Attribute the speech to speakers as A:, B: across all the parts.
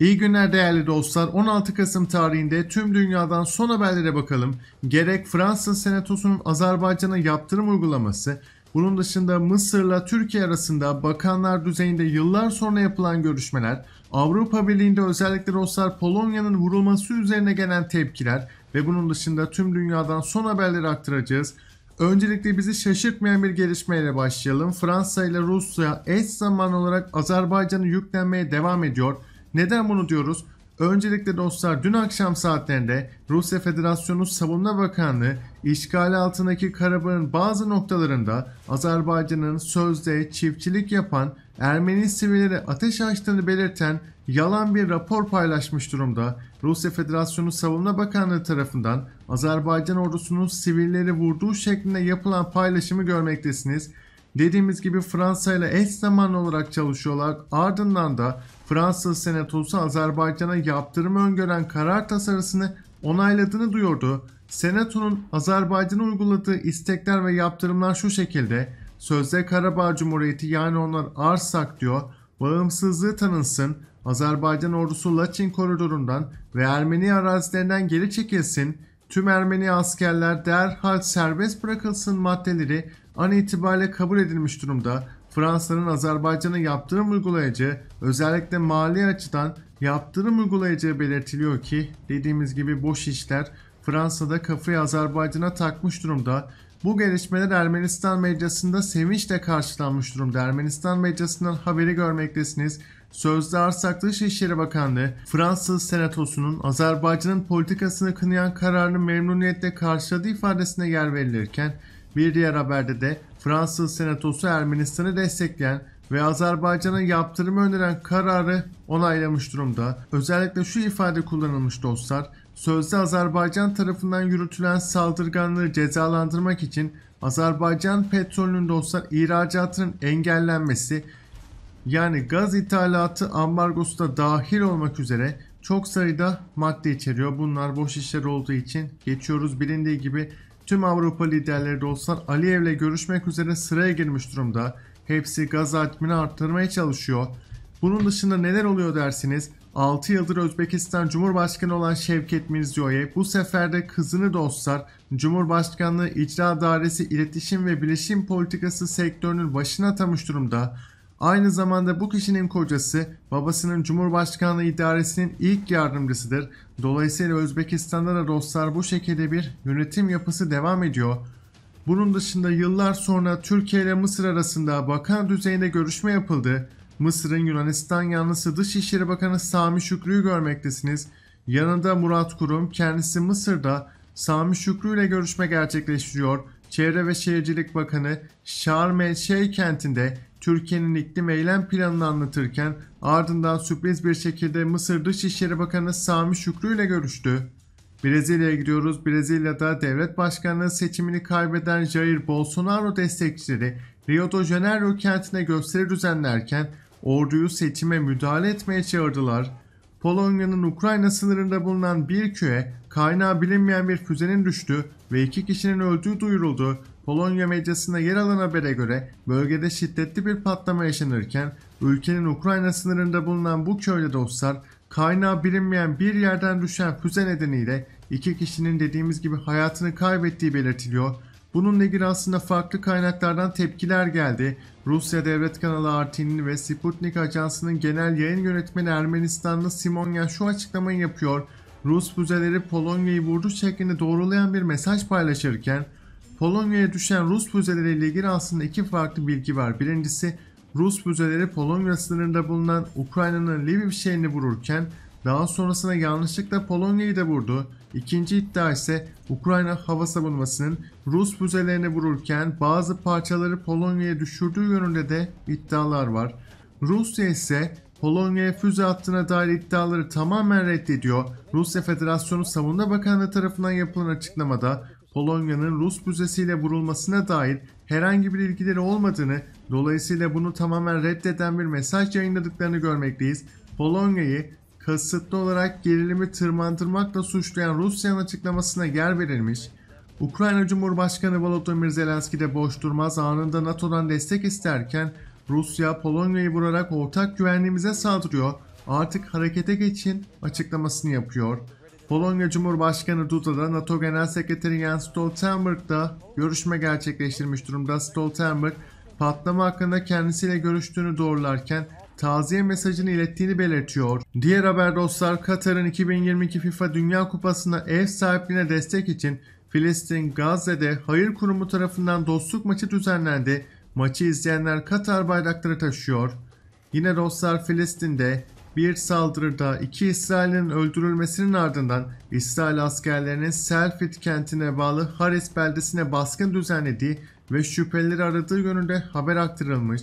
A: İyi günler değerli dostlar. 16 Kasım tarihinde tüm dünyadan son haberlere bakalım. Gerek Fransız Senatosu'nun Azerbaycan'a yaptırım uygulaması, bunun dışında Mısır'la Türkiye arasında bakanlar düzeyinde yıllar sonra yapılan görüşmeler, Avrupa Birliği'nde özellikle dostlar Polonya'nın vurulması üzerine gelen tepkiler ve bunun dışında tüm dünyadan son haberleri aktaracağız. Öncelikle bizi şaşırtmayan bir gelişmeyle başlayalım. Fransa ile Rusya eş zaman olarak Azerbaycan'ı yüklenmeye devam ediyor. Neden bunu diyoruz? Öncelikle dostlar dün akşam saatlerinde Rusya Federasyonu Savunma Bakanlığı işgal altındaki Karabağ'ın bazı noktalarında Azerbaycan'ın sözde çiftçilik yapan Ermeni sivilleri ateş açtığını belirten yalan bir rapor paylaşmış durumda. Rusya Federasyonu Savunma Bakanlığı tarafından Azerbaycan ordusunun sivilleri vurduğu şeklinde yapılan paylaşımı görmektesiniz. Dediğimiz gibi Fransa ile eş zamanlı olarak çalışıyorlar. Ardından da Fransız Senatosu Azerbaycan'a yaptırımı öngören karar tasarısını onayladığını duyurdu. Senato'nun Azerbaycan'a uyguladığı istekler ve yaptırımlar şu şekilde. Sözde Karabağ Cumhuriyeti yani onlar arsak diyor, bağımsızlığı tanınsın, Azerbaycan ordusu Laçin koridorundan ve Ermeni arazilerinden geri çekilsin, tüm Ermeni askerler derhal serbest bırakılsın maddeleri an itibariyle kabul edilmiş durumda. Fransa'nın Azerbaycan'a yaptırım uygulayacağı, özellikle mali açıdan yaptırım uygulayacağı belirtiliyor ki dediğimiz gibi boş işler Fransa'da kafayı Azerbaycan'a takmış durumda. Bu gelişmeler Ermenistan medyasında sevinçle karşılanmış durumda. Ermenistan medyasından haberi görmektesiniz. Sözde Arsak Dışişleri Bakanlığı, Fransız Senatosu'nun Azerbaycan'ın politikasını kınayan kararını memnuniyetle karşıladığı ifadesine yer verilirken, bir diğer haberde de Fransız Senatosu Ermenistan'ı destekleyen ve Azerbaycan'a yaptırımı öneren kararı onaylamış durumda. Özellikle şu ifade kullanılmış dostlar. Sözde Azerbaycan tarafından yürütülen saldırganlığı cezalandırmak için Azerbaycan petrolünün dostlar ihracatının engellenmesi yani gaz ithalatı ambargosu da dahil olmak üzere çok sayıda madde içeriyor. Bunlar boş işler olduğu için geçiyoruz. Bilindiği gibi tüm Avrupa liderleri dostlar Aliyev'le görüşmek üzere sıraya girmiş durumda. Hepsi gaz hacmini arttırmaya çalışıyor. Bunun dışında neler oluyor dersiniz? 6 yıldır Özbekistan Cumhurbaşkanı olan Şevket Mirziyoyev bu sefer de kızını dostlar Cumhurbaşkanlığı İcra Dairesi İletişim ve Bilişim Politikası sektörünün başına atamış durumda. Aynı zamanda bu kişinin kocası babasının Cumhurbaşkanlığı idaresinin ilk yardımcısıdır. Dolayısıyla Özbekistan'da da dostlar bu şekilde bir yönetim yapısı devam ediyor. Bunun dışında yıllar sonra Türkiye ile Mısır arasında bakan düzeyinde görüşme yapıldı. Mısır'ın Yunanistan yanlısı Dışişleri Bakanı Sami Şükrü'yü görmektesiniz. Yanında Murat Kurum kendisi Mısır'da Sami Şükrü ile görüşme gerçekleştiriyor. Çevre ve Şehircilik Bakanı Şarm El Şeyh kentinde Türkiye'nin iklim eylem planını anlatırken ardından sürpriz bir şekilde Mısır Dışişleri Bakanı Sami Şükrü ile görüştü. Brezilya'ya gidiyoruz. Brezilya'da devlet başkanlığı seçimini kaybeden Jair Bolsonaro destekçileri Rio de Janeiro kentine gösteri düzenlerken orduyu seçime müdahale etmeye çağırdılar. Polonya'nın Ukrayna sınırında bulunan bir köye kaynağı bilinmeyen bir füzenin düştü ve iki kişinin öldüğü duyuruldu. Polonya medyasında yer alan habere göre bölgede şiddetli bir patlama yaşanırken ülkenin Ukrayna sınırında bulunan bu köyde dostlar kaynağı bilinmeyen bir yerden düşen füze nedeniyle iki kişinin dediğimiz gibi hayatını kaybettiği belirtiliyor. Bununla ilgili aslında farklı kaynaklardan tepkiler geldi. Rusya Devlet Kanalı RT'nin ve Sputnik Ajansı'nın genel yayın yönetmeni Ermenistanlı Simonyan şu açıklamayı yapıyor. Rus füzeleri Polonya'yı vurdu şeklinde doğrulayan bir mesaj paylaşırken Polonya'ya düşen Rus füzeleriyle ilgili aslında iki farklı bilgi var. Birincisi Rus füzeleri Polonya sınırında bulunan Ukrayna'nın Lviv şehrini vururken daha sonrasında yanlışlıkla Polonya'yı da vurdu. İkinci iddia ise Ukrayna hava savunmasının Rus füzelerini vururken bazı parçaları Polonya'ya düşürdüğü yönünde de iddialar var. Rusya ise Polonya'ya füze attığına dair iddiaları tamamen reddediyor. Rusya Federasyonu Savunma Bakanlığı tarafından yapılan açıklamada Polonya'nın Rus füzesiyle vurulmasına dair herhangi bir ilgileri olmadığını, dolayısıyla bunu tamamen reddeden bir mesaj yayınladıklarını görmekteyiz. Polonya'yı kasıtlı olarak gerilimi tırmandırmakla suçlayan Rusya'nın açıklamasına yer verilmiş, Ukrayna Cumhurbaşkanı Volodymyr Zelenski de boş durmaz anında NATO'dan destek isterken Rusya Polonya'yı vurarak ortak güvenliğimize saldırıyor artık harekete geçin açıklamasını yapıyor. Polonya Cumhurbaşkanı Duda'da NATO Genel Sekreteri Jens Stoltenberg'da görüşme gerçekleştirmiş durumda. Stoltenberg patlama hakkında kendisiyle görüştüğünü doğrularken taziye mesajını ilettiğini belirtiyor. Diğer haber dostlar Katar'ın 2022 FIFA Dünya Kupası'na ev sahipliğine destek için Filistin Gazze'de hayır kurumu tarafından dostluk maçı düzenlendi. Maçı izleyenler Katar bayrakları taşıyor. Yine dostlar Filistin'de bir saldırıda iki İsrail'in öldürülmesinin ardından İsrail askerlerinin Selfit kentine bağlı Haris beldesine baskın düzenlediği ve şüphelileri aradığı yönünde haber aktarılmış.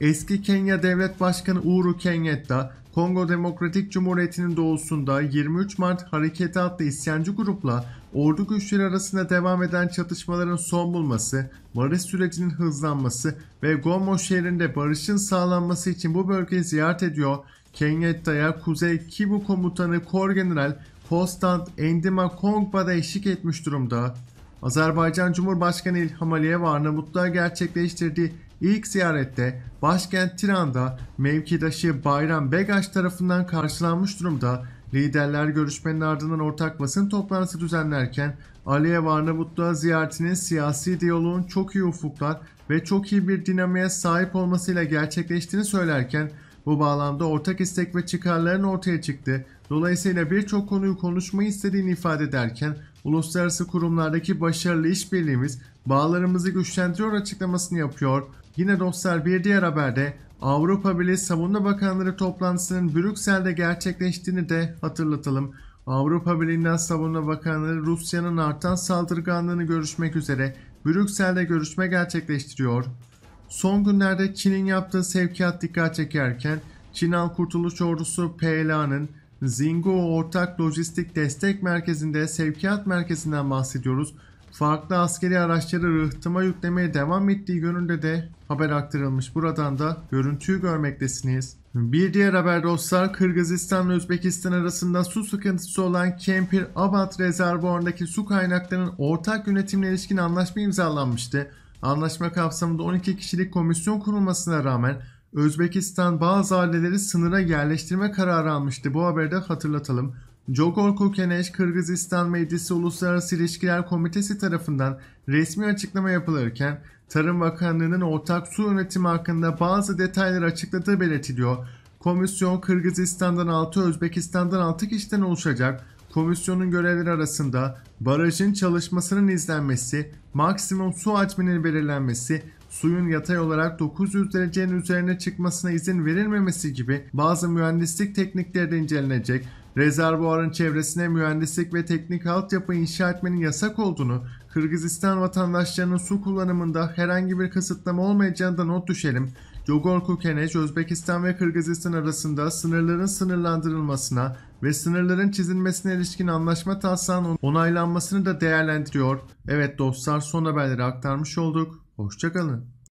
A: Eski Kenya Devlet Başkanı Uhuru Kenyatta, Kongo Demokratik Cumhuriyeti'nin doğusunda 23 Mart Hareketi adlı isyancı grupla ordu güçleri arasında devam eden çatışmaların son bulması, barış sürecinin hızlanması ve Gombo şehrinde barışın sağlanması için bu bölgeyi ziyaret ediyor. Kenyatta'ya Kuzey Kivu komutanı Kor General Konstant Endima Kongba da eşlik etmiş durumda. Azerbaycan Cumhurbaşkanı İlham Aliyev Arnavutluğa gerçekleştirdiği İlk ziyarette başkent Tiran'da mevkidaşı Bayram Begaş tarafından karşılanmış durumda liderler görüşmenin ardından ortak basın toplantısı düzenlerken Aliyev Arnavutluğa ziyaretinin siyasi diyaloğun çok iyi ufuklar ve çok iyi bir dinamiğe sahip olmasıyla gerçekleştiğini söylerken bu bağlamda ortak istek ve çıkarların ortaya çıktı. Dolayısıyla birçok konuyu konuşmayı istediğini ifade ederken uluslararası kurumlardaki başarılı işbirliğimiz bağlarımızı güçlendiriyor açıklamasını yapıyor. Yine dostlar bir diğer haberde Avrupa Birliği Savunma Bakanları toplantısının Brüksel'de gerçekleştiğini de hatırlatalım. Avrupa Birliği'nden Savunma Bakanları Rusya'nın artan saldırganlığını görüşmek üzere Brüksel'de görüşme gerçekleştiriyor. Son günlerde Çin'in yaptığı sevkiyat dikkat çekerken Çin Halk Kurtuluş Ordusu PLA'nın Zingo Ortak Lojistik Destek Merkezi'nde sevkiyat merkezinden bahsediyoruz farklı askeri araçları rıhtıma yüklemeye devam ettiği yönünde de haber aktarılmış. Buradan da görüntüyü görmektesiniz. Bir diğer haber dostlar Kırgızistan ve Özbekistan arasında su sıkıntısı olan Kempir Abad rezervuarındaki su kaynaklarının ortak yönetimle ilişkin anlaşma imzalanmıştı. Anlaşma kapsamında 12 kişilik komisyon kurulmasına rağmen Özbekistan bazı aileleri sınıra yerleştirme kararı almıştı. Bu haberde hatırlatalım. Jogor Kukeneş, Kırgızistan Meclisi Uluslararası İlişkiler Komitesi tarafından resmi açıklama yapılırken, Tarım Bakanlığı'nın ortak su yönetimi hakkında bazı detayları açıkladığı belirtiliyor. Komisyon Kırgızistan'dan 6, Özbekistan'dan 6 kişiden oluşacak. Komisyonun görevleri arasında barajın çalışmasının izlenmesi, maksimum su hacminin belirlenmesi, suyun yatay olarak 900 derecenin üzerine çıkmasına izin verilmemesi gibi bazı mühendislik teknikleri de incelenecek. Rezervuarın çevresine mühendislik ve teknik altyapı inşa etmenin yasak olduğunu, Kırgızistan vatandaşlarının su kullanımında herhangi bir kısıtlama olmayacağını da not düşelim. Yogorku Keneç, Özbekistan ve Kırgızistan arasında sınırların sınırlandırılmasına ve sınırların çizilmesine ilişkin anlaşma taslağının onaylanmasını da değerlendiriyor. Evet dostlar son haberleri aktarmış olduk. Hoşçakalın.